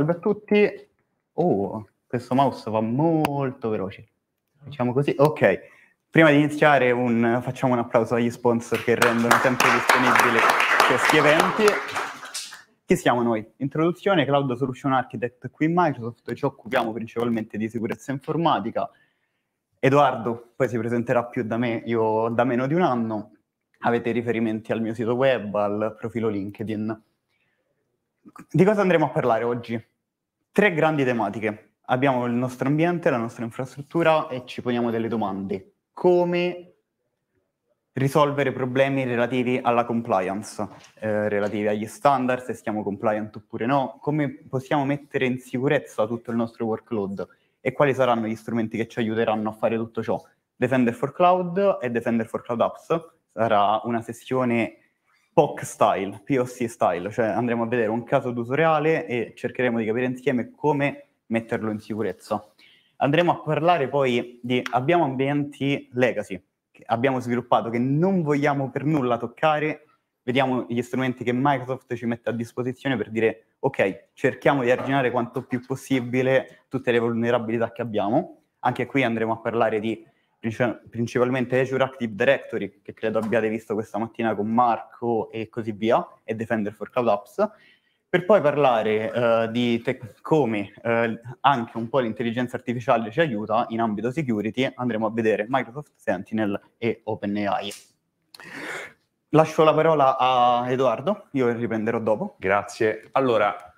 Salve a tutti. Oh, questo mouse va molto veloce. Facciamo così. Ok, prima di iniziare un, facciamo un applauso agli sponsor che rendono sempre disponibili questi eventi. Chi siamo noi? Introduzione, Cloud Solution Architect qui in Microsoft, ci occupiamo principalmente di sicurezza informatica. Edoardo poi si presenterà più da me, io da meno di un anno. Avete riferimenti al mio sito web, al profilo LinkedIn. Di cosa andremo a parlare oggi? Tre grandi tematiche. Abbiamo il nostro ambiente, la nostra infrastruttura e ci poniamo delle domande. Come risolvere problemi relativi alla compliance, eh, relativi agli standard, se siamo compliant oppure no, come possiamo mettere in sicurezza tutto il nostro workload e quali saranno gli strumenti che ci aiuteranno a fare tutto ciò. Defender for Cloud e Defender for Cloud Apps sarà una sessione POC style, POC style, cioè andremo a vedere un caso d'uso reale e cercheremo di capire insieme come metterlo in sicurezza. Andremo a parlare poi di abbiamo ambienti legacy che abbiamo sviluppato che non vogliamo per nulla toccare, vediamo gli strumenti che Microsoft ci mette a disposizione per dire ok, cerchiamo di arginare quanto più possibile tutte le vulnerabilità che abbiamo. Anche qui andremo a parlare di principalmente Azure Active Directory, che credo abbiate visto questa mattina con Marco e così via, e Defender for Cloud Apps, per poi parlare eh, di te- come eh, anche un po' l'intelligenza artificiale ci aiuta in ambito security, andremo a vedere Microsoft Sentinel e OpenAI. Lascio la parola a Edoardo, io riprenderò dopo. Grazie. Allora,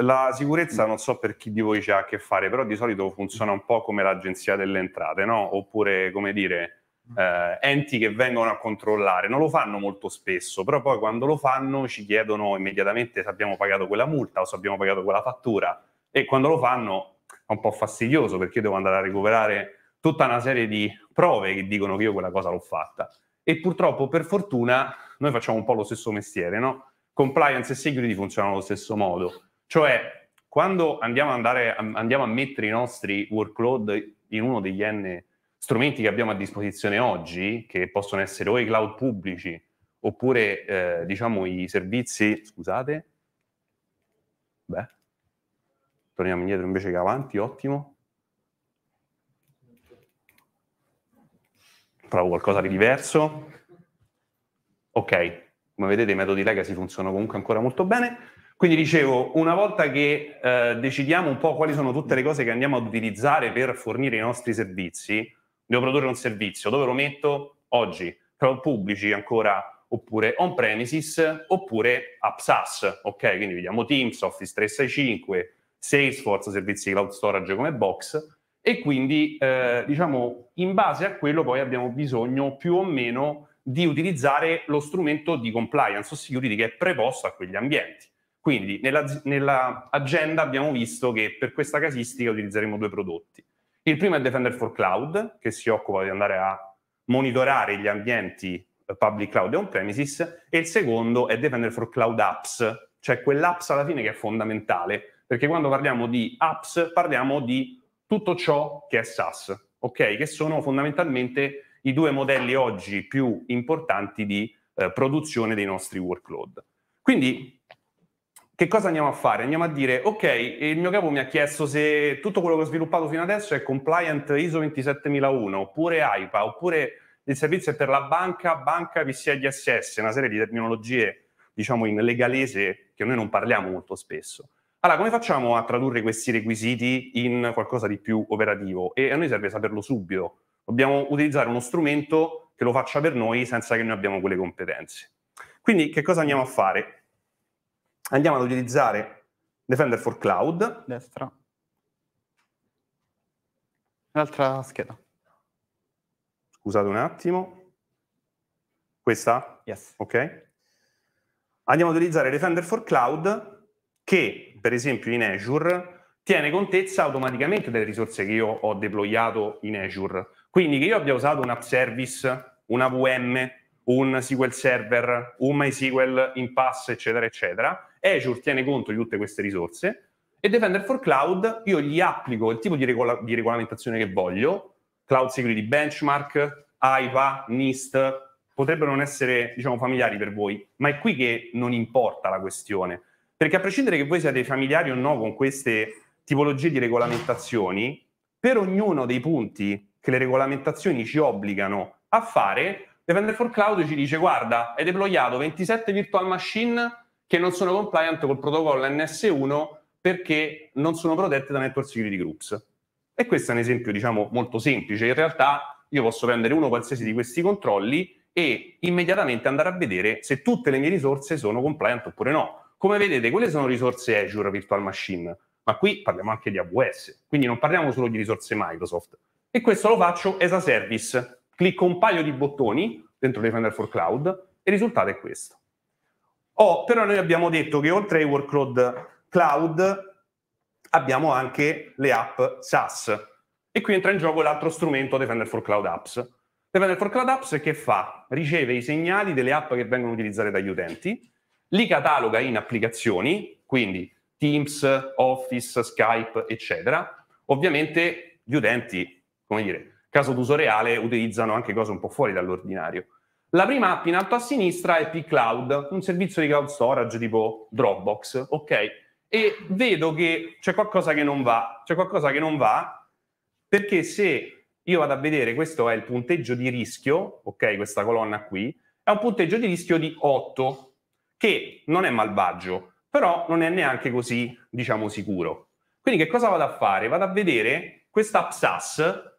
la sicurezza non so per chi di voi c'è a che fare, però di solito funziona un po' come l'agenzia delle entrate, no? Oppure, come dire, eh, enti che vengono a controllare. Non lo fanno molto spesso, però poi quando lo fanno ci chiedono immediatamente se abbiamo pagato quella multa o se abbiamo pagato quella fattura. E quando lo fanno è un po' fastidioso perché io devo andare a recuperare tutta una serie di prove che dicono che io quella cosa l'ho fatta. E purtroppo, per fortuna, noi facciamo un po' lo stesso mestiere, no? Compliance e security funzionano allo stesso modo cioè, quando andiamo, andare, andiamo a mettere i nostri workload in uno degli N strumenti che abbiamo a disposizione oggi, che possono essere o i cloud pubblici, oppure eh, diciamo i servizi, scusate, beh, torniamo indietro invece che avanti, ottimo. Provo qualcosa di diverso. Ok, come vedete i metodi legacy funzionano comunque ancora molto bene. Quindi dicevo, una volta che eh, decidiamo un po' quali sono tutte le cose che andiamo ad utilizzare per fornire i nostri servizi, devo produrre un servizio, dove lo metto oggi? Cloud Pubblici ancora, oppure on-premises, oppure AppSaaS, ok? Quindi vediamo Teams, Office 365, Salesforce, servizi di cloud storage come box, e quindi eh, diciamo in base a quello poi abbiamo bisogno più o meno di utilizzare lo strumento di compliance o security che è preposto a quegli ambienti. Quindi nella, nella agenda abbiamo visto che per questa casistica utilizzeremo due prodotti. Il primo è Defender for Cloud, che si occupa di andare a monitorare gli ambienti eh, public cloud e on-premises, e il secondo è Defender for Cloud Apps, cioè quell'apps alla fine che è fondamentale, perché quando parliamo di apps parliamo di tutto ciò che è SaaS, ok? Che sono fondamentalmente i due modelli oggi più importanti di eh, produzione dei nostri workload. Quindi che cosa andiamo a fare? Andiamo a dire, ok, il mio capo mi ha chiesto se tutto quello che ho sviluppato fino adesso è compliant ISO 27001, oppure AIPA, oppure il servizio è per la banca, banca PCI DSS, una serie di terminologie, diciamo, in legalese che noi non parliamo molto spesso. Allora, come facciamo a tradurre questi requisiti in qualcosa di più operativo? E a noi serve saperlo subito. Dobbiamo utilizzare uno strumento che lo faccia per noi senza che noi abbiamo quelle competenze. Quindi che cosa andiamo a fare? andiamo ad utilizzare Defender for Cloud. Destra. L'altra scheda. Scusate un attimo. Questa? Yes. Ok. Andiamo ad utilizzare Defender for Cloud che, per esempio, in Azure tiene contezza automaticamente delle risorse che io ho deployato in Azure. Quindi che io abbia usato un app service, una VM, un SQL Server, un MySQL in pass, eccetera, eccetera, Azure tiene conto di tutte queste risorse e Defender for Cloud io gli applico il tipo di, regola- di regolamentazione che voglio, Cloud Security Benchmark, AIPA, NIST, potrebbero non essere diciamo, familiari per voi, ma è qui che non importa la questione, perché a prescindere che voi siate familiari o no con queste tipologie di regolamentazioni, per ognuno dei punti che le regolamentazioni ci obbligano a fare, Defender for Cloud ci dice guarda, hai deployato 27 virtual machine che non sono compliant col protocollo NS1 perché non sono protette da network security groups. E questo è un esempio, diciamo, molto semplice. In realtà io posso prendere uno qualsiasi di questi controlli e immediatamente andare a vedere se tutte le mie risorse sono compliant oppure no. Come vedete, quelle sono risorse Azure Virtual Machine, ma qui parliamo anche di AWS, quindi non parliamo solo di risorse Microsoft. E questo lo faccio as a service. Clicco un paio di bottoni dentro Defender for Cloud e il risultato è questo. Oh, però noi abbiamo detto che oltre ai workload cloud abbiamo anche le app SaaS. E qui entra in gioco l'altro strumento Defender for Cloud Apps. Defender for Cloud Apps che fa? Riceve i segnali delle app che vengono utilizzate dagli utenti, li cataloga in applicazioni, quindi Teams, Office, Skype, eccetera. Ovviamente gli utenti, come dire, caso d'uso reale, utilizzano anche cose un po' fuori dall'ordinario. La prima app in alto a sinistra è P-Cloud, un servizio di cloud storage tipo Dropbox, ok? E vedo che c'è qualcosa che non va, c'è qualcosa che non va perché se io vado a vedere, questo è il punteggio di rischio, ok, questa colonna qui, è un punteggio di rischio di 8, che non è malvagio, però non è neanche così, diciamo, sicuro. Quindi che cosa vado a fare? Vado a vedere questa app SAS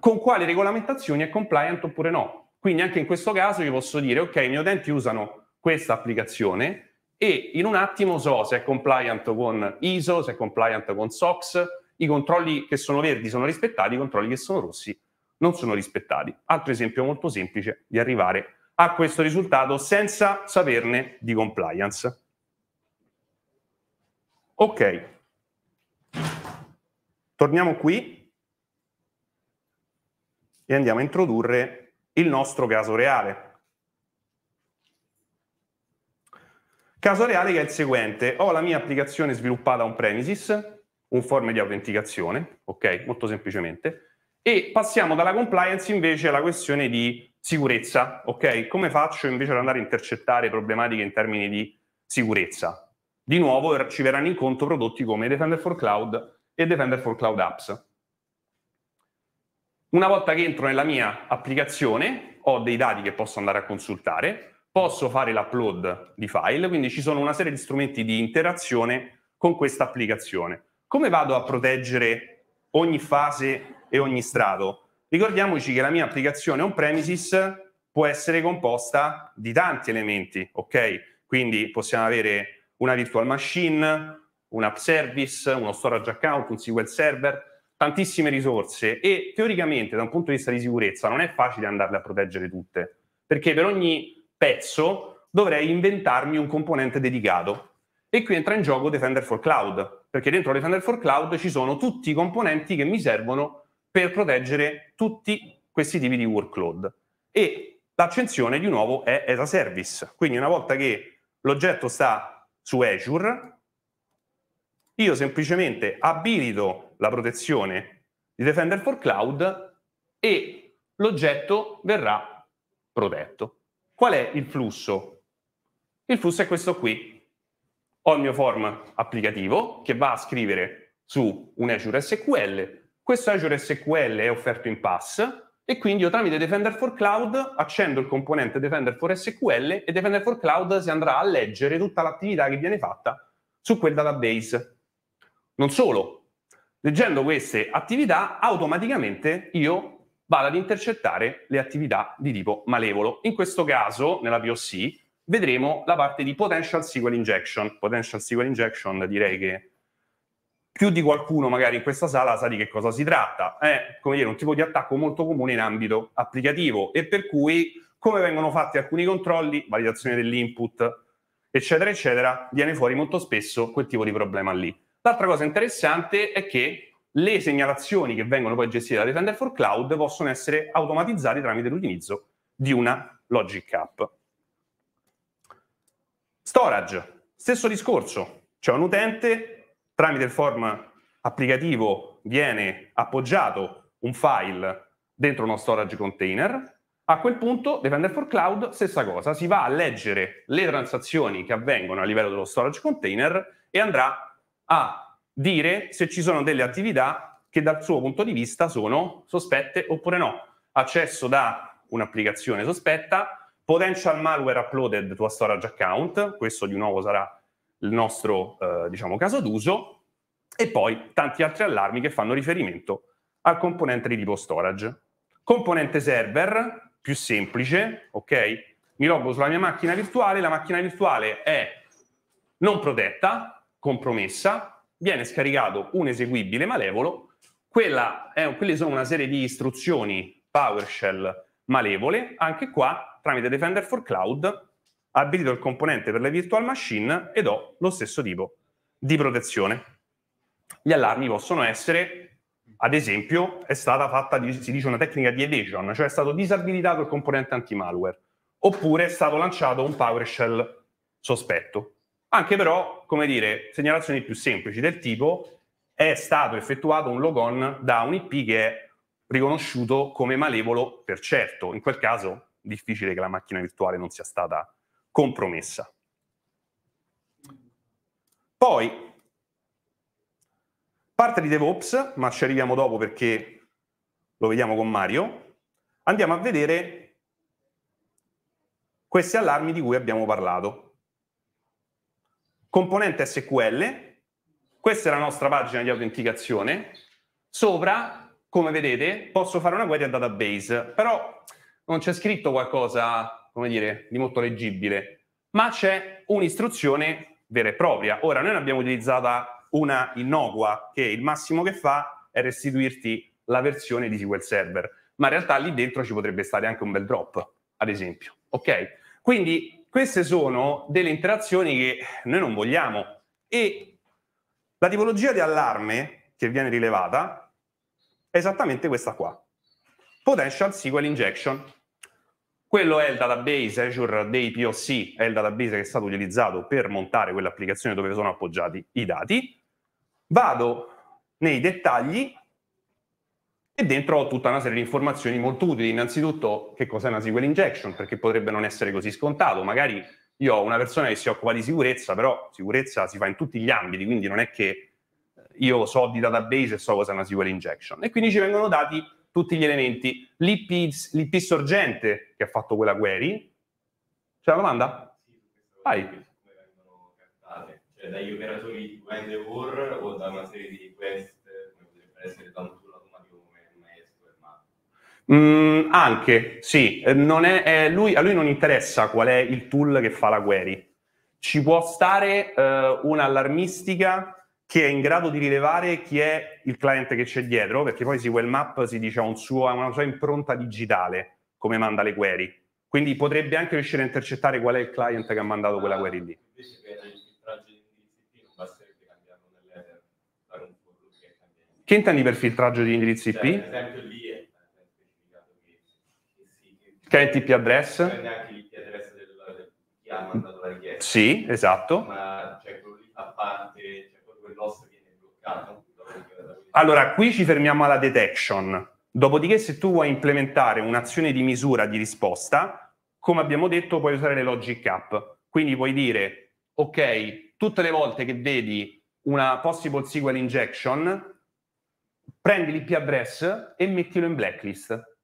con quali regolamentazioni è compliant oppure no. Quindi anche in questo caso io posso dire, ok, i miei utenti usano questa applicazione e in un attimo so se è compliant con ISO, se è compliant con SOX, i controlli che sono verdi sono rispettati, i controlli che sono rossi non sono rispettati. Altro esempio molto semplice di arrivare a questo risultato senza saperne di compliance. Ok, torniamo qui e andiamo a introdurre il nostro caso reale. Caso reale che è il seguente, ho la mia applicazione sviluppata on premises, un form di autenticazione, ok? Molto semplicemente. E passiamo dalla compliance invece alla questione di sicurezza, ok? Come faccio invece ad andare a intercettare problematiche in termini di sicurezza? Di nuovo ci verranno in conto prodotti come Defender for Cloud e Defender for Cloud Apps. Una volta che entro nella mia applicazione ho dei dati che posso andare a consultare, posso fare l'upload di file, quindi ci sono una serie di strumenti di interazione con questa applicazione. Come vado a proteggere ogni fase e ogni strato? Ricordiamoci che la mia applicazione on-premises può essere composta di tanti elementi, ok? Quindi possiamo avere una virtual machine, un app service, uno storage account, un SQL server, tantissime risorse e teoricamente da un punto di vista di sicurezza non è facile andarle a proteggere tutte, perché per ogni pezzo dovrei inventarmi un componente dedicato. E qui entra in gioco Defender for Cloud, perché dentro Defender for Cloud ci sono tutti i componenti che mi servono per proteggere tutti questi tipi di workload. E l'accensione di nuovo è as a service, quindi una volta che l'oggetto sta su Azure, io semplicemente abilito la protezione di Defender for Cloud e l'oggetto verrà protetto. Qual è il flusso? Il flusso è questo qui. Ho il mio form applicativo che va a scrivere su un Azure SQL. Questo Azure SQL è offerto in pass e quindi io tramite Defender for Cloud accendo il componente Defender for SQL e Defender for Cloud si andrà a leggere tutta l'attività che viene fatta su quel database. Non solo, Leggendo queste attività, automaticamente io vado ad intercettare le attività di tipo malevolo. In questo caso, nella POC, vedremo la parte di potential SQL injection. Potential SQL injection direi che più di qualcuno magari in questa sala sa di che cosa si tratta. È come dire, un tipo di attacco molto comune in ambito applicativo e per cui come vengono fatti alcuni controlli, validazione dell'input, eccetera, eccetera, viene fuori molto spesso quel tipo di problema lì. L'altra cosa interessante è che le segnalazioni che vengono poi gestite da Defender for Cloud possono essere automatizzate tramite l'utilizzo di una logic app. Storage, stesso discorso, c'è un utente, tramite il form applicativo viene appoggiato un file dentro uno storage container, a quel punto Defender for Cloud, stessa cosa, si va a leggere le transazioni che avvengono a livello dello storage container e andrà a dire se ci sono delle attività che dal suo punto di vista sono sospette oppure no. Accesso da un'applicazione sospetta, potential malware uploaded to a storage account, questo di nuovo sarà il nostro eh, diciamo, caso d'uso, e poi tanti altri allarmi che fanno riferimento al componente di tipo storage. Componente server, più semplice, ok? Mi loggo sulla mia macchina virtuale, la macchina virtuale è non protetta, compromessa, viene scaricato un eseguibile malevolo, quella, è, eh, quelle sono una serie di istruzioni PowerShell malevole, anche qua tramite Defender for Cloud abilito il componente per le virtual machine ed ho lo stesso tipo di protezione. Gli allarmi possono essere, ad esempio, è stata fatta, si dice una tecnica di evasion, cioè è stato disabilitato il componente anti-malware, oppure è stato lanciato un PowerShell sospetto. Anche però, come dire, segnalazioni più semplici del tipo è stato effettuato un logon da un IP che è riconosciuto come malevolo per certo. In quel caso difficile che la macchina virtuale non sia stata compromessa. Poi, parte di DevOps, ma ci arriviamo dopo perché lo vediamo con Mario, andiamo a vedere questi allarmi di cui abbiamo parlato componente SQL, questa è la nostra pagina di autenticazione, sopra, come vedete, posso fare una query a database, però non c'è scritto qualcosa, come dire, di molto leggibile, ma c'è un'istruzione vera e propria. Ora, noi ne abbiamo utilizzata una innocua, che il massimo che fa è restituirti la versione di SQL Server, ma in realtà lì dentro ci potrebbe stare anche un bel drop, ad esempio. Ok? Quindi queste sono delle interazioni che noi non vogliamo e la tipologia di allarme che viene rilevata è esattamente questa qua, Potential SQL Injection. Quello è il database Azure dei POC, è il database che è stato utilizzato per montare quell'applicazione dove sono appoggiati i dati. Vado nei dettagli e dentro ho tutta una serie di informazioni molto utili, innanzitutto che cos'è una SQL injection, perché potrebbe non essere così scontato, magari io ho una persona che si occupa di sicurezza, però sicurezza si fa in tutti gli ambiti, quindi non è che eh, io so di database e so cosa è una SQL injection. E quindi ci vengono dati tutti gli elementi. L'IP, L'IP sorgente che ha fatto quella query. C'è una domanda? Vai. Cioè, dagli operatori di vendor o da una serie di request, come potrebbe essere tanto Mm, anche, sì, eh, è, è eh, lui, a lui non interessa qual è il tool che fa la query. Ci può stare eh, un'allarmistica che è in grado di rilevare chi è il cliente che c'è dietro, perché poi si map si dice ha, un una sua impronta digitale come manda le query. Quindi potrebbe anche riuscire a intercettare qual è il client che ha mandato quella query lì. Che intendi per filtraggio di indirizzi IP? Cioè, che è l'IP address? Non è l'IP address del, del, chi ha mandato la richiesta. Sì, esatto. Ma c'è quello lì fa parte, cioè quello dell'host viene bloccato. Allora, qui ci fermiamo alla detection. Dopodiché, se tu vuoi implementare un'azione di misura di risposta, come abbiamo detto, puoi usare le logic app. Quindi puoi dire, ok, tutte le volte che vedi una possible SQL injection, prendi l'IP address e mettilo in blacklist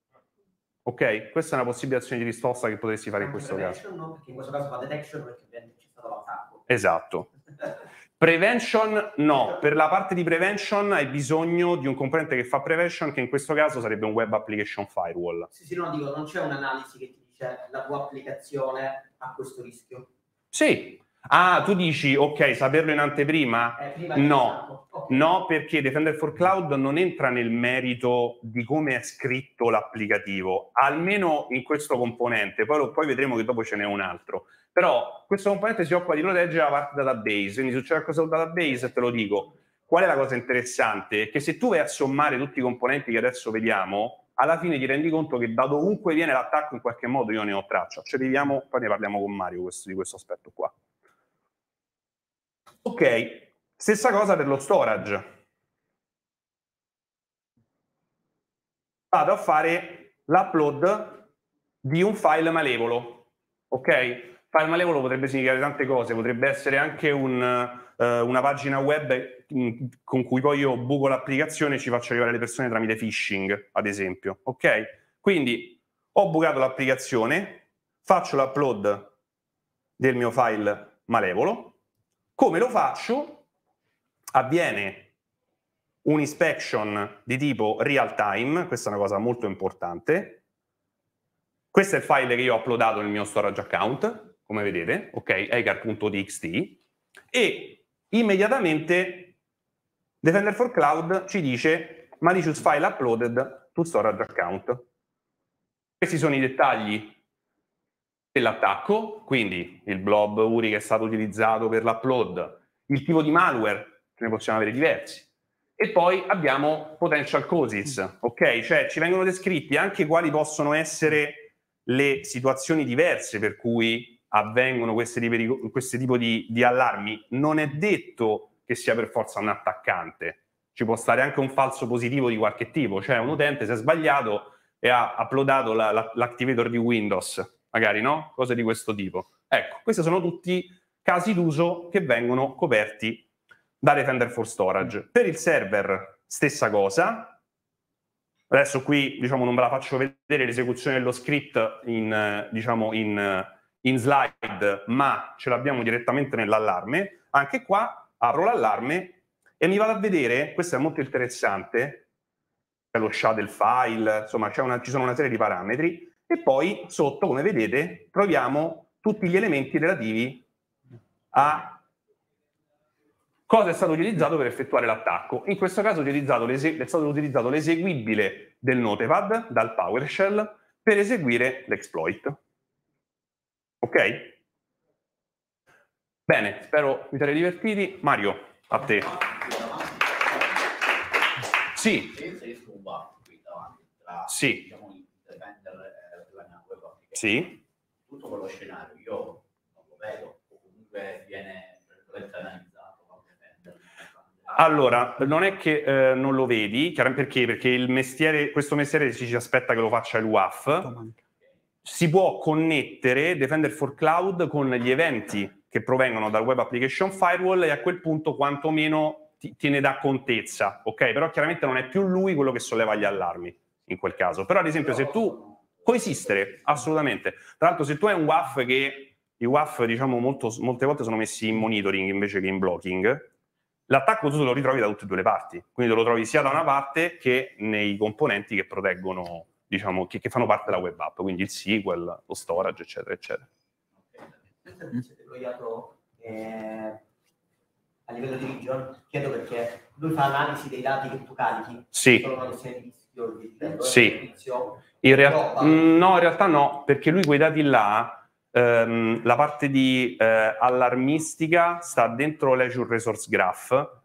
Ok? Questa è una possibile azione di risposta che potresti fare Anche in questo caso. No, perché in questo caso fa detection perché c'è stato l'attacco. Esatto. Prevention no, per la parte di prevention hai bisogno di un componente che fa prevention che in questo caso sarebbe un web application firewall. Sì, sì, no, dico, non c'è un'analisi che ti dice la tua applicazione ha questo rischio. Sì, Ah, tu dici, ok, saperlo in anteprima? Eh, no, esatto. no, perché Defender for Cloud non entra nel merito di come è scritto l'applicativo, almeno in questo componente, poi, lo, poi vedremo che dopo ce n'è un altro. Però questo componente si occupa di proteggere la parte database, quindi succede qualcosa sul database te lo dico. Qual è la cosa interessante? Che se tu vai a sommare tutti i componenti che adesso vediamo, alla fine ti rendi conto che da dovunque viene l'attacco in qualche modo io ne ho traccia. Ci cioè, arriviamo, poi ne parliamo con Mario questo, di questo aspetto qua. Ok, stessa cosa per lo storage. Vado a fare l'upload di un file malevolo. Ok? File malevolo potrebbe significare tante cose, potrebbe essere anche un, eh, una pagina web mm, con cui poi io buco l'applicazione e ci faccio arrivare le persone tramite phishing, ad esempio. Ok? Quindi ho bucato l'applicazione, faccio l'upload del mio file malevolo, come lo faccio? Avviene un'inspection di tipo real time, questa è una cosa molto importante. Questo è il file che io ho uploadato nel mio storage account, come vedete, ok, egar.txt, e immediatamente Defender for Cloud ci dice malicious file uploaded to storage account. Questi sono i dettagli dell'attacco, quindi il blob URI che è stato utilizzato per l'upload, il tipo di malware, ce ne possiamo avere diversi. E poi abbiamo potential causes, ok? Cioè ci vengono descritti anche quali possono essere le situazioni diverse per cui avvengono questi tipi, di, di allarmi. Non è detto che sia per forza un attaccante, ci può stare anche un falso positivo di qualche tipo, cioè un utente si è sbagliato e ha uploadato la, la, l'activator di Windows magari, no? Cose di questo tipo. Ecco, questi sono tutti casi d'uso che vengono coperti da Defender for Storage. Per il server stessa cosa. Adesso qui, diciamo, non ve la faccio vedere l'esecuzione dello script in, diciamo, in, in slide, ma ce l'abbiamo direttamente nell'allarme. Anche qua apro l'allarme e mi vado a vedere, questo è molto interessante, c'è lo SHA del file, insomma una, ci sono una serie di parametri, e poi sotto, come vedete, troviamo tutti gli elementi relativi a cosa è stato utilizzato per effettuare l'attacco. In questo caso è, stato utilizzato l'eseguibile del notepad dal PowerShell per eseguire l'exploit. Ok? Bene, spero vi sarete divertiti. Mario, a te. Sì. Sì. Sì. Tutto quello scenario io non lo vedo, comunque viene analizzato. Allora, non è che eh, non lo vedi, perché? Perché mestiere, questo mestiere ci si aspetta che lo faccia il WAF Si può connettere Defender for Cloud con gli eventi che provengono dal Web Application Firewall e a quel punto quantomeno ti, te ne dà contezza, ok? Però chiaramente non è più lui quello che solleva gli allarmi in quel caso. Però ad esempio se tu coesistere, assolutamente. Tra l'altro se tu hai un WAF che, i WAF diciamo molto, molte volte sono messi in monitoring invece che in blocking, l'attacco tu te lo ritrovi da tutte e due le parti, quindi te lo trovi sia da una parte che nei componenti che proteggono, diciamo, che, che fanno parte della web app, quindi il SQL, lo storage, eccetera, eccetera. eh, a livello di region, chiedo perché lui fa l'analisi dei dati che tu carichi, sì. solo quando sei di sì. In rea- mm, no, in realtà no, perché lui quei dati là, ehm, la parte di eh, allarmistica sta dentro l'Azure Resource Graph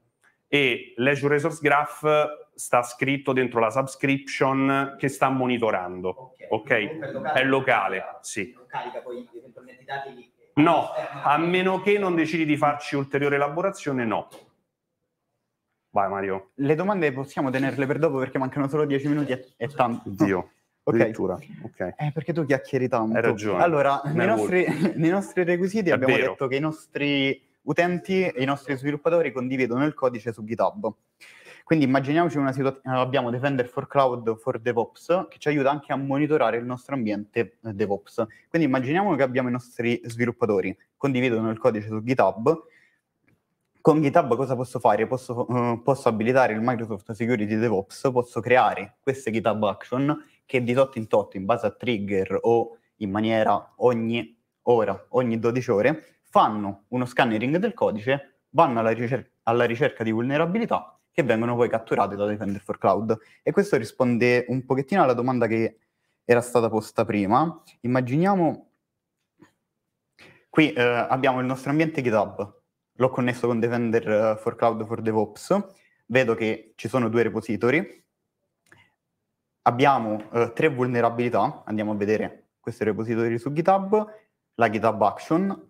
e l'Azure Resource Graph sta scritto dentro la subscription che sta monitorando, ok? okay? È locale, è locale carica, sì. Non carica poi eventualmente i dati lì. No, eh, a meno che non decidi di farci ulteriore elaborazione, no. Vai Mario. Le domande possiamo tenerle per dopo perché mancano solo 10 minuti e, e tanto. Dio. Okay. Eh, perché tu chiacchieri tanto. Hai ragione. Allora, nei nostri, nei nostri, requisiti È abbiamo vero. detto che i nostri utenti e i nostri sviluppatori condividono il codice su GitHub. Quindi immaginiamoci una situazione, abbiamo Defender for Cloud for DevOps che ci aiuta anche a monitorare il nostro ambiente eh, DevOps. Quindi immaginiamo che abbiamo i nostri sviluppatori, condividono il codice su GitHub con GitHub cosa posso fare? Posso, eh, posso, abilitare il Microsoft Security DevOps, posso creare queste GitHub Action che di tot in tot, in base a trigger o in maniera ogni ora, ogni 12 ore, fanno uno scannering del codice, vanno alla, ricer- alla ricerca di vulnerabilità che vengono poi catturate da Defender for Cloud. E questo risponde un pochettino alla domanda che era stata posta prima. Immaginiamo, qui eh, abbiamo il nostro ambiente GitHub, l'ho connesso con Defender eh, for Cloud for DevOps, vedo che ci sono due repository, abbiamo eh, tre vulnerabilità, andiamo a vedere questi repository su GitHub, la GitHub Action,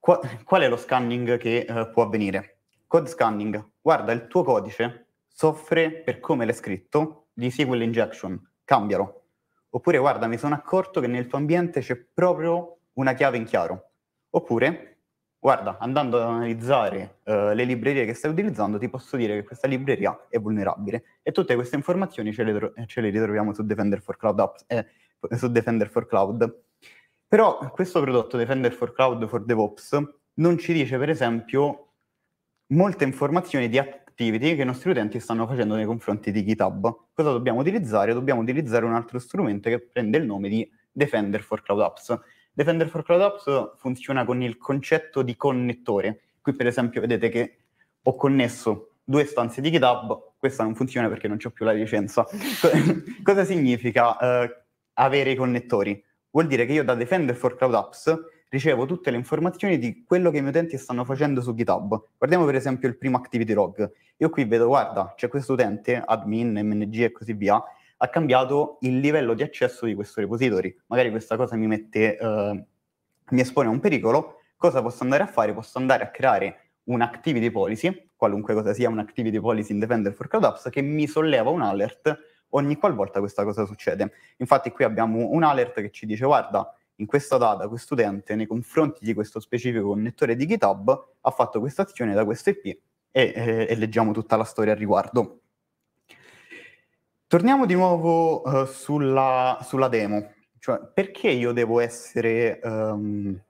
Qua- qual è lo scanning che eh, può avvenire? Code scanning, guarda il tuo codice soffre per come l'è scritto di SQL injection, cambialo. Oppure guarda mi sono accorto che nel tuo ambiente c'è proprio una chiave in chiaro. Oppure Guarda, andando ad analizzare eh, le librerie che stai utilizzando, ti posso dire che questa libreria è vulnerabile e tutte queste informazioni ce le, tro- ce le ritroviamo su Defender for Cloud Apps, eh, su Defender for Cloud. Però questo prodotto Defender for Cloud for DevOps non ci dice, per esempio, molte informazioni di activity che i nostri utenti stanno facendo nei confronti di GitHub. Cosa dobbiamo utilizzare? Dobbiamo utilizzare un altro strumento che prende il nome di Defender for Cloud Apps Defender for Cloud Ops funziona con il concetto di connettore. Qui per esempio vedete che ho connesso due stanze di GitHub, questa non funziona perché non ho più la licenza. Cosa significa eh, avere i connettori? Vuol dire che io da Defender for Cloud Apps ricevo tutte le informazioni di quello che i miei utenti stanno facendo su GitHub. Guardiamo per esempio il primo activity log. Io qui vedo, guarda, c'è questo utente, admin, mng e così via, ha cambiato il livello di accesso di questo repository. Magari questa cosa mi, mette, eh, mi espone a un pericolo. Cosa posso andare a fare? Posso andare a creare un activity policy, qualunque cosa sia un activity policy independent for crowd apps, che mi solleva un alert ogni qualvolta questa cosa succede. Infatti qui abbiamo un alert che ci dice guarda, in questa data questo utente nei confronti di questo specifico connettore di GitHub ha fatto questa azione da questo IP e, e, e leggiamo tutta la storia al riguardo. Torniamo di nuovo uh, sulla, sulla, demo, cioè perché io devo essere um,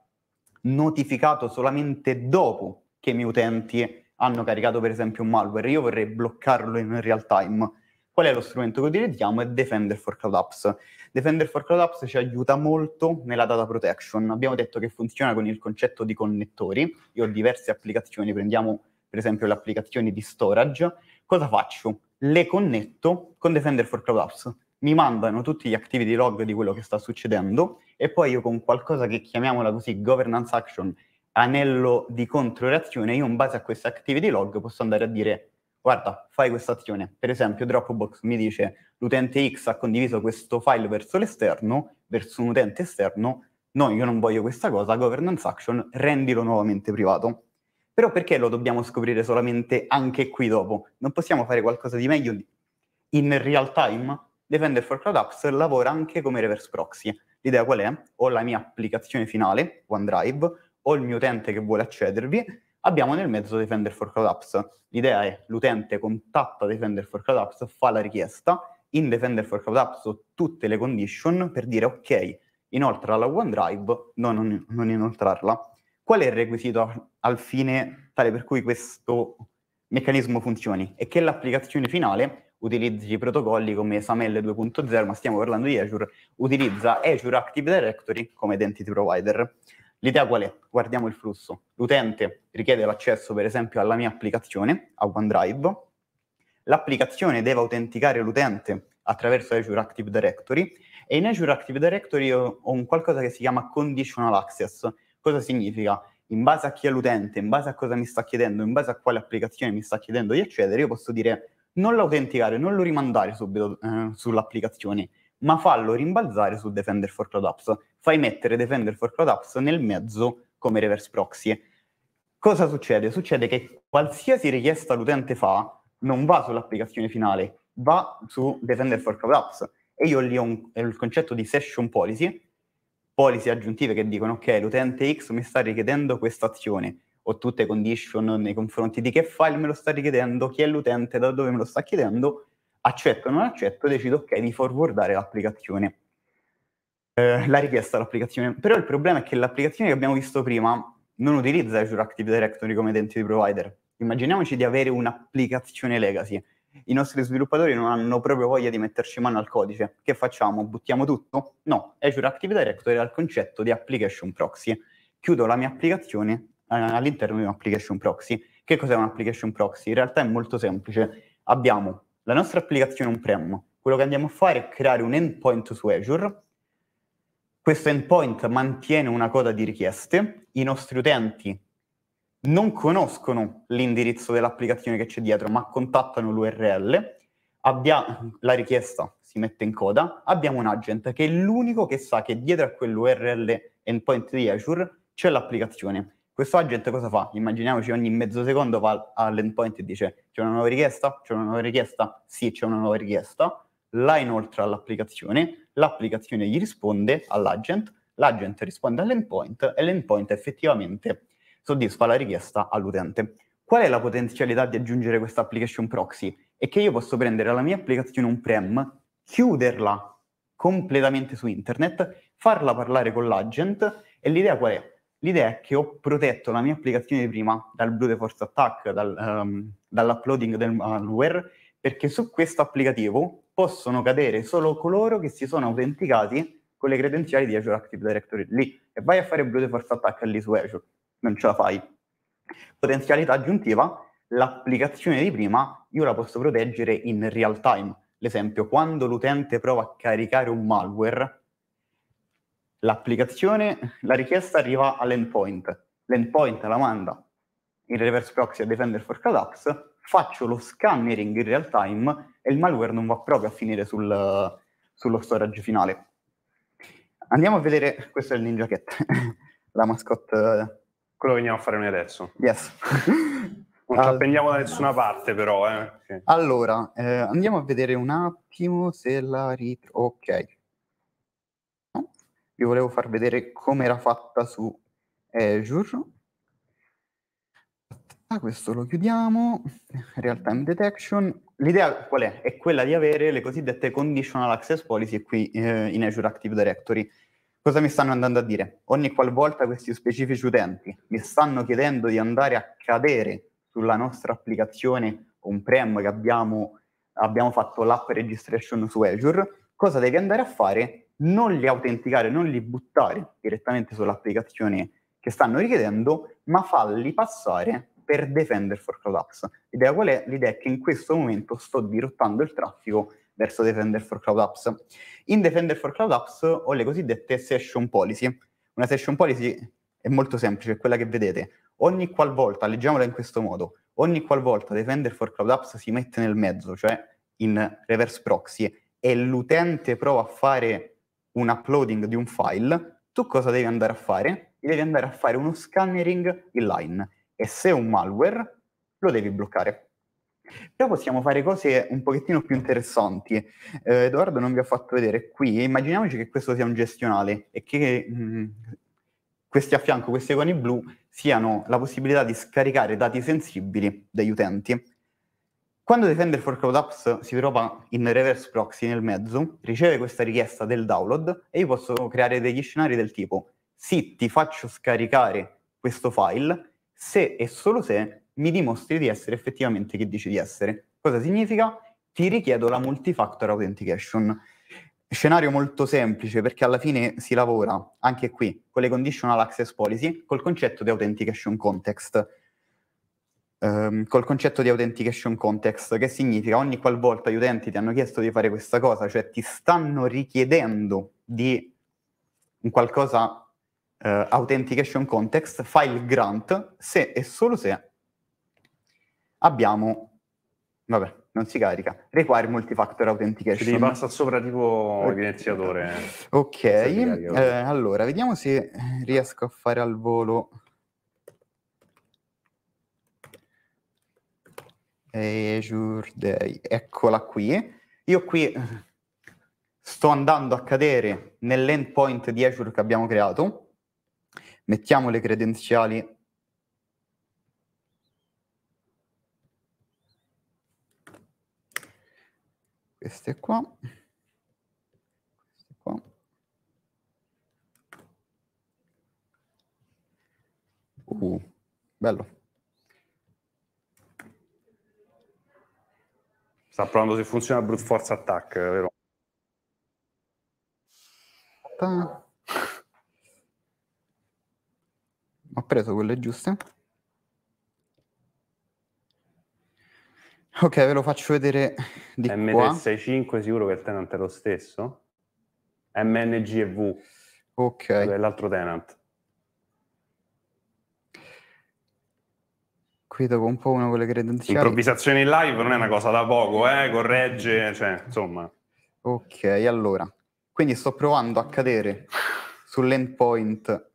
notificato solamente dopo che i miei utenti hanno caricato per esempio un malware, io vorrei bloccarlo in real time. Qual è lo strumento che utilizziamo? È Defender for Cloud Apps. Defender for Cloud Apps ci aiuta molto nella data protection. Abbiamo detto che funziona con il concetto di connettori. Io ho diverse applicazioni, prendiamo per esempio le applicazioni di storage. Cosa faccio? le connetto con Defender for Cloud Apps. Mi mandano tutti gli activity log di quello che sta succedendo e poi io con qualcosa che chiamiamola così governance action, anello di controreazione, io in base a questi activity log posso andare a dire guarda, fai questa azione. Per esempio Dropbox mi dice l'utente X ha condiviso questo file verso l'esterno, verso un utente esterno, no, io non voglio questa cosa, governance action, rendilo nuovamente privato. Però perché lo dobbiamo scoprire solamente anche qui dopo? Non possiamo fare qualcosa di meglio in real time? Defender for Cloud Apps lavora anche come reverse proxy. L'idea qual è? Ho la mia applicazione finale, OneDrive, ho il mio utente che vuole accedervi, abbiamo nel mezzo Defender for Cloud Apps. L'idea è l'utente contatta Defender for Cloud Apps, fa la richiesta, in Defender for Cloud Apps ho tutte le condition per dire ok, inoltrala a OneDrive, no, non, non inoltrarla. Qual è il requisito al fine tale per cui questo meccanismo funzioni e che l'applicazione finale utilizzi protocolli come SAML 2.0, ma stiamo parlando di Azure, utilizza Azure Active Directory come identity provider. L'idea qual è? Guardiamo il flusso. L'utente richiede l'accesso, per esempio, alla mia applicazione, a OneDrive. L'applicazione deve autenticare l'utente attraverso Azure Active Directory e in Azure Active Directory ho un qualcosa che si chiama conditional access. Cosa significa? in base a chi è l'utente, in base a cosa mi sta chiedendo, in base a quale applicazione mi sta chiedendo di accedere, io posso dire non l'autenticare, non lo rimandare subito eh, sull'applicazione, ma fallo rimbalzare su Defender for Cloud Apps. Fai mettere Defender for Cloud Apps nel mezzo come reverse proxy. Cosa succede? Succede che qualsiasi richiesta l'utente fa non va sull'applicazione finale, va su Defender for Cloud Apps. E io lì ho, un, ho il concetto di session policy, policy aggiuntive che dicono ok, l'utente X mi sta richiedendo questa azione, ho tutte condition nei confronti di che file me lo sta richiedendo, chi è l'utente, da dove me lo sta chiedendo, accetto o non accetto, decido ok di forwardare l'applicazione, eh, la richiesta all'applicazione. Però il problema è che l'applicazione che abbiamo visto prima non utilizza Azure Active Directory come identity provider. Immaginiamoci di avere un'applicazione legacy i nostri sviluppatori non hanno proprio voglia di metterci mano al codice. Che facciamo? Buttiamo tutto? No, Azure Active Directory ha il concetto di application proxy. Chiudo la mia applicazione eh, all'interno di un application proxy. Che cos'è un application proxy? In realtà è molto semplice. Abbiamo la nostra applicazione on-prem. Quello che andiamo a fare è creare un endpoint su Azure. Questo endpoint mantiene una coda di richieste. I nostri utenti non conoscono l'indirizzo dell'applicazione che c'è dietro, ma contattano l'URL, abbia... la richiesta si mette in coda, abbiamo un agent che è l'unico che sa che dietro a quell'URL endpoint di Azure c'è l'applicazione. Questo agent cosa fa? Immaginiamoci ogni mezzo secondo va all'endpoint e dice c'è una nuova richiesta? C'è una nuova richiesta? Sì, c'è una nuova richiesta. La inoltre all'applicazione, l'applicazione gli risponde all'agent, l'agent risponde all'endpoint e l'endpoint effettivamente soddisfa la richiesta all'utente. Qual è la potenzialità di aggiungere questa application proxy? È che io posso prendere la mia applicazione on-prem, chiuderla completamente su internet, farla parlare con l'agent e l'idea qual è? L'idea è che ho protetto la mia applicazione di prima dal brute force attack, dal, um, dall'uploading del malware, perché su questo applicativo possono cadere solo coloro che si sono autenticati con le credenziali di Azure Active Directory lì e vai a fare brute force attack lì su Azure non ce la fai. Potenzialità aggiuntiva, l'applicazione di prima io la posso proteggere in real time. L'esempio, quando l'utente prova a caricare un malware, l'applicazione, la richiesta arriva all'endpoint, l'endpoint la manda in reverse proxy a Defender for Cat faccio lo scannering in real time e il malware non va proprio a finire sul, sullo storage finale. Andiamo a vedere, questo è il Ninja Cat, la mascotte quello che andiamo a fare noi adesso. Yes. non ci All... appendiamo da nessuna parte però. Eh. Sì. Allora, eh, andiamo a vedere un attimo se la ritrovo. Ok. No. Vi volevo far vedere come era fatta su Azure. Eh, ah, questo lo chiudiamo, real time detection. L'idea qual è? È quella di avere le cosiddette conditional access policy qui eh, in Azure Active Directory. Cosa mi stanno andando a dire? Ogni qualvolta questi specifici utenti mi stanno chiedendo di andare a cadere sulla nostra applicazione on prem che abbiamo, abbiamo fatto l'app registration su Azure, cosa devi andare a fare? Non li autenticare, non li buttare direttamente sull'applicazione che stanno richiedendo, ma falli passare per Defender for Cloud Apps. L'idea qual è? L'idea è che in questo momento sto dirottando il traffico verso Defender for Cloud Apps. In Defender for Cloud Apps ho le cosiddette session policy. Una session policy è molto semplice, è quella che vedete. Ogni qualvolta, leggiamola in questo modo, ogni qualvolta Defender for Cloud Apps si mette nel mezzo, cioè in reverse proxy, e l'utente prova a fare un uploading di un file, tu cosa devi andare a fare? Devi andare a fare uno scannering inline e se è un malware lo devi bloccare. Però possiamo fare cose un pochettino più interessanti. Eh, Edoardo non vi ha fatto vedere qui, immaginiamoci che questo sia un gestionale e che mh, mm, questi a fianco, questi iconi blu, siano la possibilità di scaricare dati sensibili dagli utenti. Quando Defender for Cloud Apps si trova in reverse proxy nel mezzo, riceve questa richiesta del download e io posso creare degli scenari del tipo sì, ti faccio scaricare questo file se e solo se mi dimostri di essere effettivamente chi dici di essere. Cosa significa? Ti richiedo la multifactor authentication. Scenario molto semplice perché alla fine si lavora anche qui con le conditional access policy col concetto di authentication context. Um, col concetto di authentication context, che significa ogni qualvolta gli utenti ti hanno chiesto di fare questa cosa, cioè ti stanno richiedendo di un qualcosa uh, authentication context, fai il grant se e solo se abbiamo, vabbè, non si carica, require multifactor authentication. Ci devi passare sopra tipo evidenziatore. Ok, eh. eh, allora, vediamo se riesco a fare al volo... Azure Day, eccola qui. Io qui sto andando a cadere nell'endpoint di Azure che abbiamo creato. Mettiamo le credenziali queste qua, queste qua. Uh, bello. Sta provando se funziona il brute force attack, vero? Ho preso quelle giuste. Ok, ve lo faccio vedere di MT65 qua. sicuro che il tenant è lo stesso? MNG e V. Ok. È l'altro tenant. Qui dopo un po' una con le credenziali. Improvvisazione in live non è una cosa da poco, eh? Corregge, cioè, insomma. Ok, allora. Quindi sto provando a cadere sull'endpoint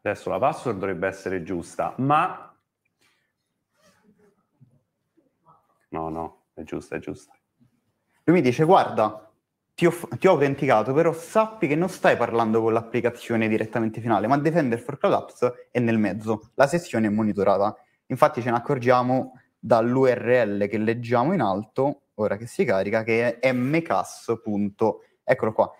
Adesso la password dovrebbe essere giusta, ma No, no, è giusto, è giusto. Lui mi dice, guarda, ti ho, ti ho, autenticato, però sappi che non stai parlando con l'applicazione direttamente finale, ma Defender for Cloud Apps è nel mezzo, la sessione è monitorata. Infatti ce ne accorgiamo dall'URL che leggiamo in alto, ora che si carica, che è mcas. Eccolo qua,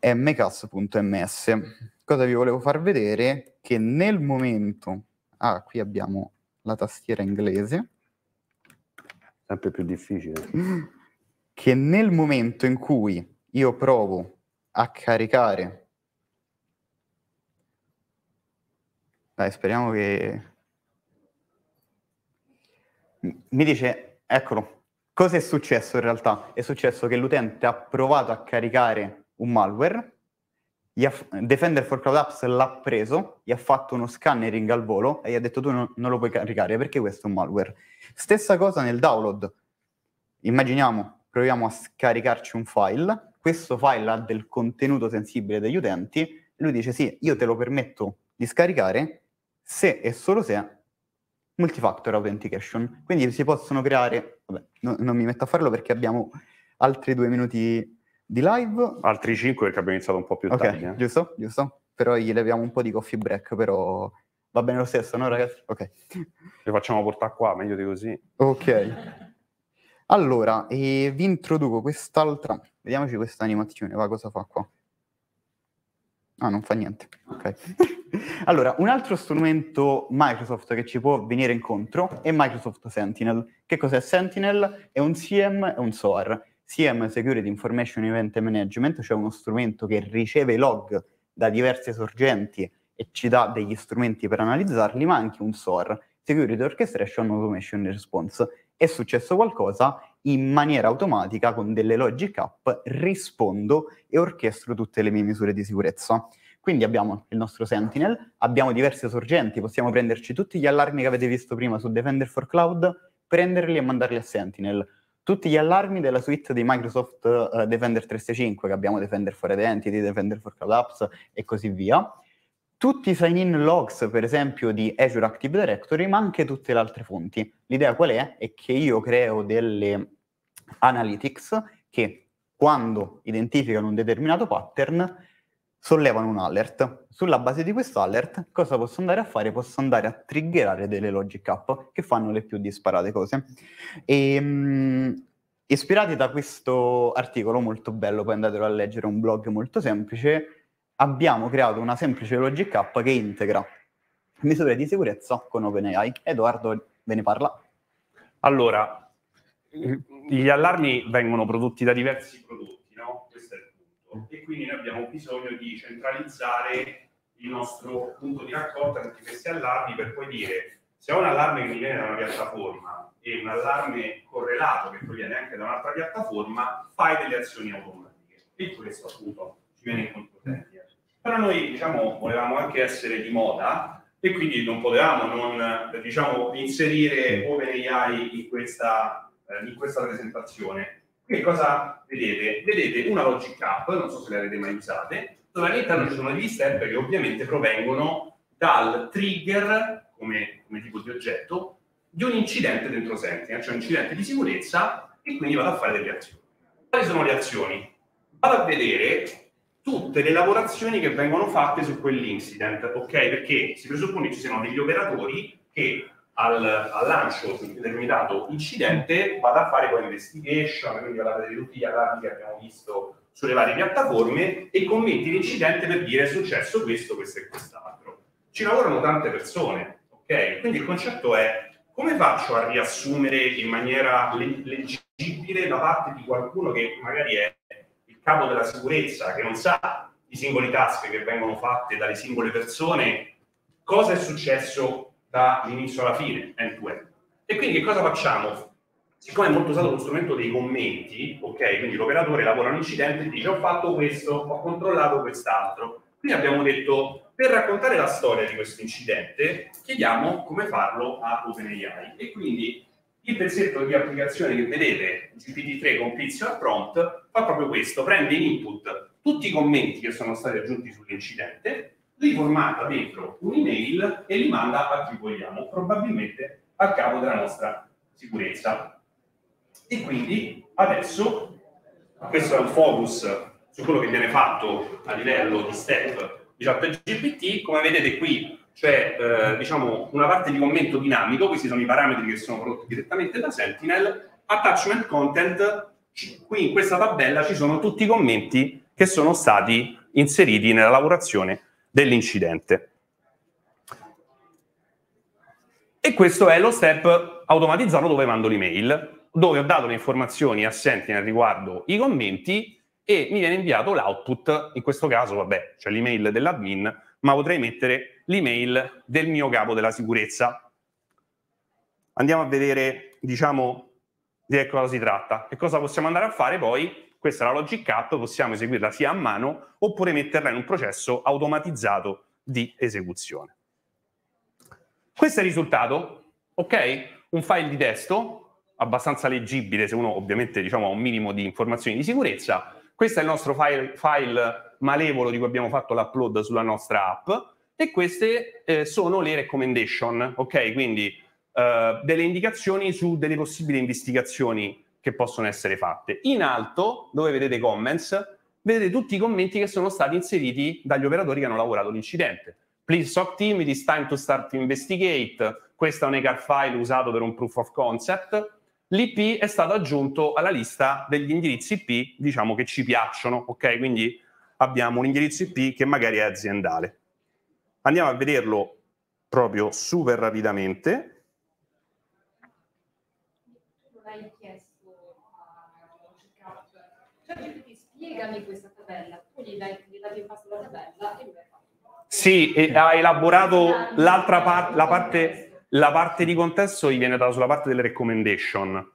mcas.ms. Cosa vi volevo far vedere? Che nel momento... Ah, qui abbiamo la tastiera inglese sempre più difficile. Che nel momento in cui io provo a caricare, dai, speriamo che mi dice, eccolo, cosa è successo in realtà? È successo che l'utente ha provato a caricare un malware Aff- Defender for Cloud Apps l'ha preso, gli ha fatto uno scannering al volo e gli ha detto tu non, non lo puoi caricare perché questo è un malware. Stessa cosa nel download. Immaginiamo, proviamo a scaricarci un file, questo file ha del contenuto sensibile degli utenti, lui dice sì, io te lo permetto di scaricare se e solo se multifactor authentication. Quindi si possono creare, vabbè, no, non mi metto a farlo perché abbiamo altri due minuti di live. Altri 5 perché abbiamo iniziato un po' più okay, tardi. Eh. Giusto, giusto. Però gli leviamo un po' di coffee break, però va bene lo stesso, no ragazzi? Ok. Le facciamo portare qua, meglio di così. Ok. Allora, vi introduco quest'altra, vediamoci questa animazione, va cosa fa qua. Ah, non fa niente. Ok. allora, un altro strumento Microsoft che ci può venire incontro è Microsoft Sentinel. Che cos'è Sentinel? È un CM è un SOAR SIEM Security Information Event Management, cioè uno strumento che riceve log da diverse sorgenti e ci dà degli strumenti per analizzarli, ma anche un SOAR, Security Orchestration Automation Response. È successo qualcosa, in maniera automatica con delle logic app rispondo e orchestro tutte le mie misure di sicurezza. Quindi abbiamo il nostro Sentinel, abbiamo diverse sorgenti, possiamo prenderci tutti gli allarmi che avete visto prima su Defender for Cloud, prenderli e mandarli a Sentinel tutti gli allarmi della suite di Microsoft uh, Defender 365, che abbiamo Defender for Identity, Defender for Cloud Apps e così via, tutti i sign-in logs, per esempio, di Azure Active Directory, ma anche tutte le altre fonti. L'idea qual è? È che io creo delle analytics che quando identificano un determinato pattern sollevano un alert. Sulla base di questo alert, cosa posso andare a fare? Posso andare a triggerare delle logic app che fanno le più disparate cose. E, ehm, mh, ispirati da questo articolo molto bello, poi andatelo a leggere, un blog molto semplice, abbiamo creato una semplice logic app che integra misure di sicurezza con OpenAI. Edoardo ve ne parla. Allora, gli allarmi vengono prodotti da diversi prodotti e quindi noi abbiamo bisogno di centralizzare il nostro punto di raccolta di questi allarmi per poi dire se ho un allarme che mi viene da una piattaforma e un allarme correlato che proviene anche da un'altra piattaforma, fai delle azioni automatiche. E questo appunto ci viene incontro utente. Però noi diciamo volevamo anche essere di moda e quindi non potevamo non diciamo, inserire OpenAI in questa, eh, in questa presentazione che cosa vedete? Vedete una logic app, non so se le avete mai usate, dove all'interno ci sono degli step che ovviamente provengono dal trigger, come, come tipo di oggetto, di un incidente dentro Sentinel, cioè un incidente di sicurezza, e quindi vado a fare delle azioni. Quali sono le azioni? Vado a vedere tutte le lavorazioni che vengono fatte su quell'incident, ok? Perché si presuppone che ci siano degli operatori che al, al lancio un determinato incidente vado a fare poi investigation, quindi vada a vedere tutti gli allarmi che abbiamo visto sulle varie piattaforme e commenti l'incidente per dire è successo questo, questo e quest'altro. Ci lavorano tante persone, ok? Quindi il concetto è come faccio a riassumere in maniera leggibile da parte di qualcuno che magari è il capo della sicurezza, che non sa i singoli task che vengono fatte dalle singole persone, cosa è successo dall'inizio alla fine, end to end. E quindi che cosa facciamo? Siccome è molto usato lo strumento dei commenti, ok? Quindi l'operatore lavora un incidente e dice ho fatto questo, ho controllato quest'altro. Quindi abbiamo detto, per raccontare la storia di questo incidente, chiediamo come farlo a OpenAI. E quindi il pezzetto di applicazione che vedete, GPT-3 con Pizio al prompt, fa proprio questo, prende in input tutti i commenti che sono stati aggiunti sull'incidente riformata dentro un'email e li manda a chi vogliamo, probabilmente al capo della nostra sicurezza. E quindi adesso, questo è un focus su quello che viene fatto a livello di step di ChatGPT, come vedete qui c'è eh, diciamo, una parte di commento dinamico, questi sono i parametri che sono prodotti direttamente da Sentinel, attachment content, qui in questa tabella ci sono tutti i commenti che sono stati inseriti nella lavorazione dell'incidente. E questo è lo step automatizzato dove mando l'email, dove ho dato le informazioni assenti nel riguardo i commenti e mi viene inviato l'output, in questo caso vabbè, c'è cioè l'email dell'admin, ma potrei mettere l'email del mio capo della sicurezza. Andiamo a vedere, diciamo, di che cosa si tratta e cosa possiamo andare a fare poi questa è la logic app, possiamo eseguirla sia a mano oppure metterla in un processo automatizzato di esecuzione. Questo è il risultato, ok? Un file di testo, abbastanza leggibile se uno ovviamente diciamo, ha un minimo di informazioni di sicurezza. Questo è il nostro file, file malevolo di cui abbiamo fatto l'upload sulla nostra app e queste eh, sono le recommendation, ok? Quindi eh, delle indicazioni su delle possibili investigazioni che possono essere fatte. In alto, dove vedete comments, vedete tutti i commenti che sono stati inseriti dagli operatori che hanno lavorato l'incidente. Please SOC team, it is time to start to investigate. Questo è un ECAR file usato per un proof of concept. L'IP è stato aggiunto alla lista degli indirizzi IP, diciamo che ci piacciono, ok? Quindi abbiamo un indirizzo IP che magari è aziendale. Andiamo a vederlo proprio super rapidamente. spiegami questa tabella, tu gli dai, gli dai in passo la tabella e lui la sì, ha elaborato l'altra par- la parte, la parte di contesto gli viene data sulla parte delle recommendation.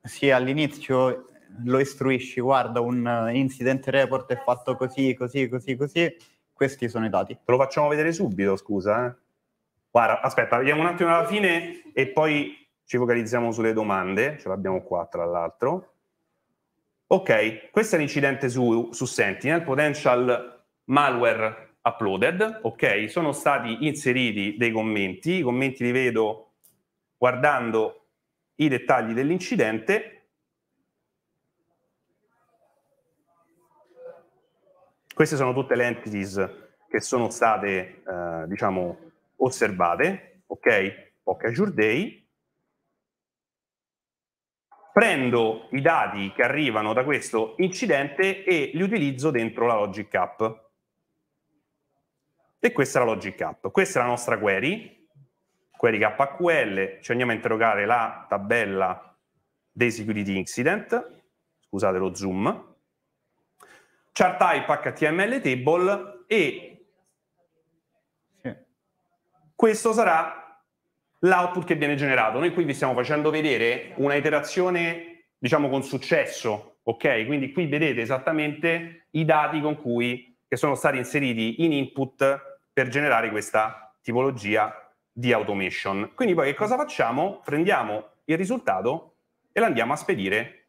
Sì, all'inizio lo istruisci, guarda, un incident report è fatto così, così, così, così, questi sono i dati. Te lo facciamo vedere subito, scusa. Eh? Guarda, aspetta, vediamo un attimo alla fine e poi ci focalizziamo sulle domande, ce l'abbiamo qua tra l'altro. Ok, questo è l'incidente su, su Sentinel, potential malware uploaded, ok? Sono stati inseriti dei commenti, i commenti li vedo guardando i dettagli dell'incidente. Queste sono tutte le entities che sono state, eh, diciamo, osservate, ok? Poche Azure Day prendo i dati che arrivano da questo incidente e li utilizzo dentro la logic app. E questa è la logic app. Questa è la nostra query, query KQL, ci andiamo a interrogare la tabella dei security incident, scusate lo zoom, chart type HTML table e questo sarà l'output che viene generato. Noi qui vi stiamo facendo vedere una iterazione, diciamo, con successo, ok? Quindi qui vedete esattamente i dati con cui che sono stati inseriti in input per generare questa tipologia di automation. Quindi poi che cosa facciamo? Prendiamo il risultato e l'andiamo a spedire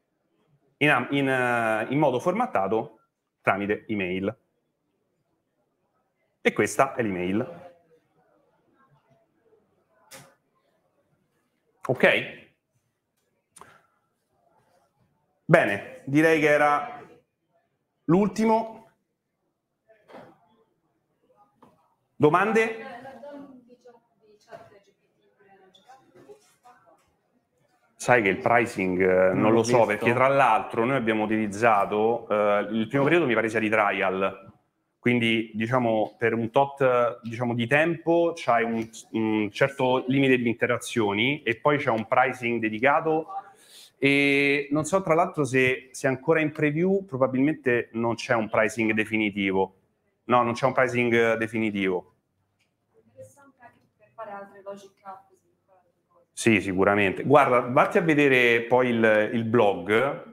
in, in, eh, in modo formattato tramite email. E questa è l'email. Ok? Bene, direi che era l'ultimo. Domande? Sai che il pricing eh, non, non lo so visto. perché tra l'altro noi abbiamo utilizzato eh, il primo periodo mi pare sia di trial quindi, diciamo, per un tot diciamo, di tempo c'hai un, un certo limite di interazioni e poi c'è un pricing dedicato. E non so, tra l'altro, se, se ancora in preview, probabilmente non c'è un pricing definitivo. No, non c'è un pricing definitivo. Interessante anche per fare altre logic app. Sì, sicuramente. Guarda, vatti a vedere poi il, il blog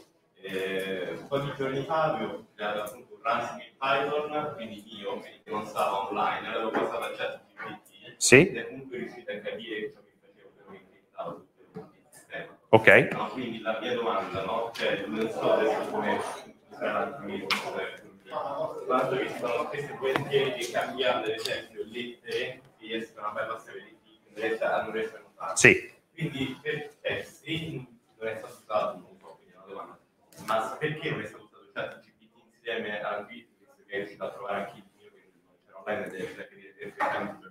Eh, di giorni fa avevo creato appunto un ransom in Python, quindi io che non stava online, l'avevo passato a chat GPT sì. ed è comunque riuscito a capire ciò che facevo per criptava tutto il sistema. Ok. No, quindi la mia domanda, no? Cioè, non so adesso come sarà cioè, quanto che ci sono spesso volentieri che cambiando ad esempio lettere che escono a bypassare le in diretta hanno reso Sì. Quindi per testi non è stato ma perché non è stato usato il cioè, chat GPT insieme a Gitwix che è riuscito a trovare anche il mio che c'era online ed è effettivamente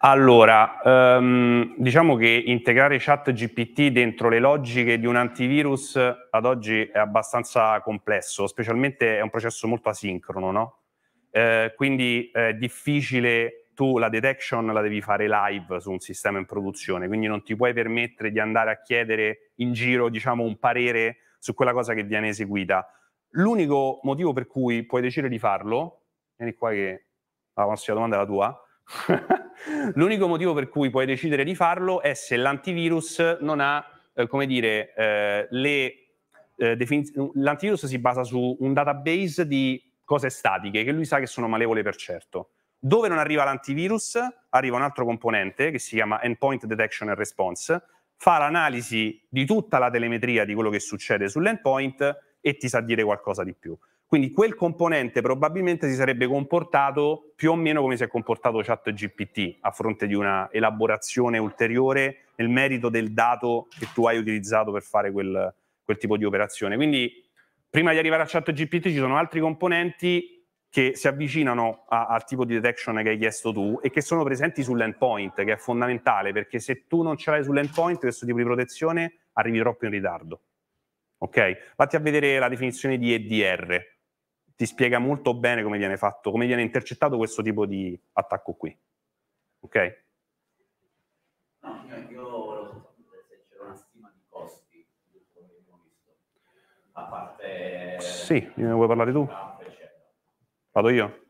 allora, um, diciamo che integrare chat GPT dentro le logiche di un antivirus ad oggi è abbastanza complesso, specialmente è un processo molto asincrono, no? Eh, quindi è difficile, tu la detection la devi fare live su un sistema in produzione, quindi non ti puoi permettere di andare a chiedere in giro, diciamo, un parere su quella cosa che viene eseguita. L'unico motivo per cui puoi decidere di farlo, vieni qua che la prossima domanda è la tua, l'unico motivo per cui puoi decidere di farlo è se l'antivirus non ha, eh, come dire, eh, le eh, definizioni, l'antivirus si basa su un database di cose statiche che lui sa che sono malevole per certo. Dove non arriva l'antivirus, arriva un altro componente che si chiama Endpoint Detection and Response, fa l'analisi di tutta la telemetria di quello che succede sull'endpoint e ti sa dire qualcosa di più. Quindi quel componente probabilmente si sarebbe comportato più o meno come si è comportato ChatGPT a fronte di una elaborazione ulteriore nel merito del dato che tu hai utilizzato per fare quel, quel tipo di operazione. Quindi prima di arrivare a ChatGPT ci sono altri componenti che si avvicinano a, al tipo di detection che hai chiesto tu e che sono presenti sull'endpoint, che è fondamentale, perché se tu non ce l'hai sull'endpoint questo tipo di protezione arrivi troppo in ritardo. Ok? Vatti a vedere la definizione di EDR, ti spiega molto bene come viene fatto, come viene intercettato questo tipo di attacco qui. Ok? No, Io volevo sapere se c'era una stima di costi, a parte... Sì, ne vuoi parlare tu? No. Vado io?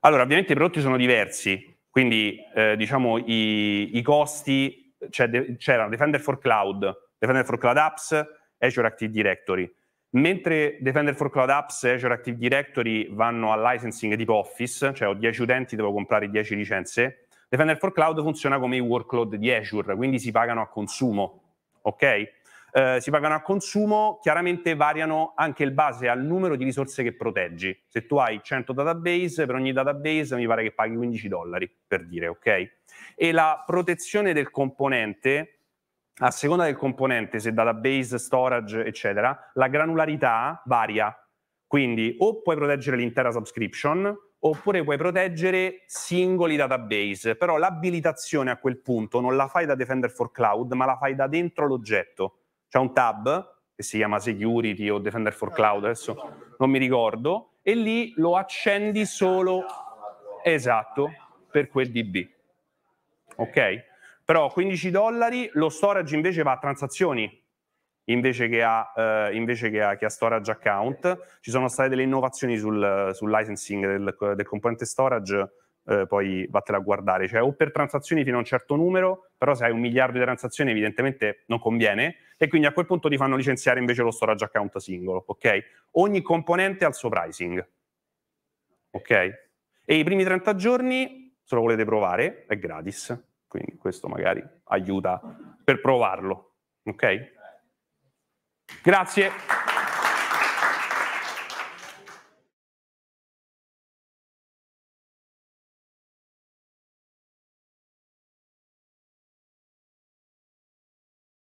Allora, ovviamente i prodotti sono diversi, quindi eh, diciamo i, i costi, cioè de, c'era Defender for Cloud, Defender for Cloud Apps, Azure Active Directory. Mentre Defender for Cloud Apps e Azure Active Directory vanno al licensing tipo Office, cioè ho 10 utenti, devo comprare 10 licenze, Defender for Cloud funziona come i workload di Azure, quindi si pagano a consumo, ok? eh, si pagano a consumo, chiaramente variano anche in base al numero di risorse che proteggi. Se tu hai 100 database, per ogni database mi pare che paghi 15 dollari, per dire, ok? E la protezione del componente, a seconda del componente, se database, storage, eccetera, la granularità varia. Quindi o puoi proteggere l'intera subscription oppure puoi proteggere singoli database, però l'abilitazione a quel punto non la fai da Defender for Cloud, ma la fai da dentro l'oggetto c'è un tab che si chiama Security o Defender for ah, Cloud, adesso non mi ricordo, e lì lo accendi solo esatto per quel DB. Ok? Però 15 dollari, lo storage invece va a transazioni invece che a, eh, invece che a, che a storage account. Ci sono state delle innovazioni sul, sul licensing del, del, componente storage, eh, poi vattela a guardare. Cioè o per transazioni fino a un certo numero, però se hai un miliardo di transazioni evidentemente non conviene, e quindi a quel punto ti fanno licenziare invece lo storage account singolo, ok? Ogni componente ha il suo pricing, ok? E i primi 30 giorni, se lo volete provare, è gratis, quindi questo magari aiuta per provarlo, ok? Grazie.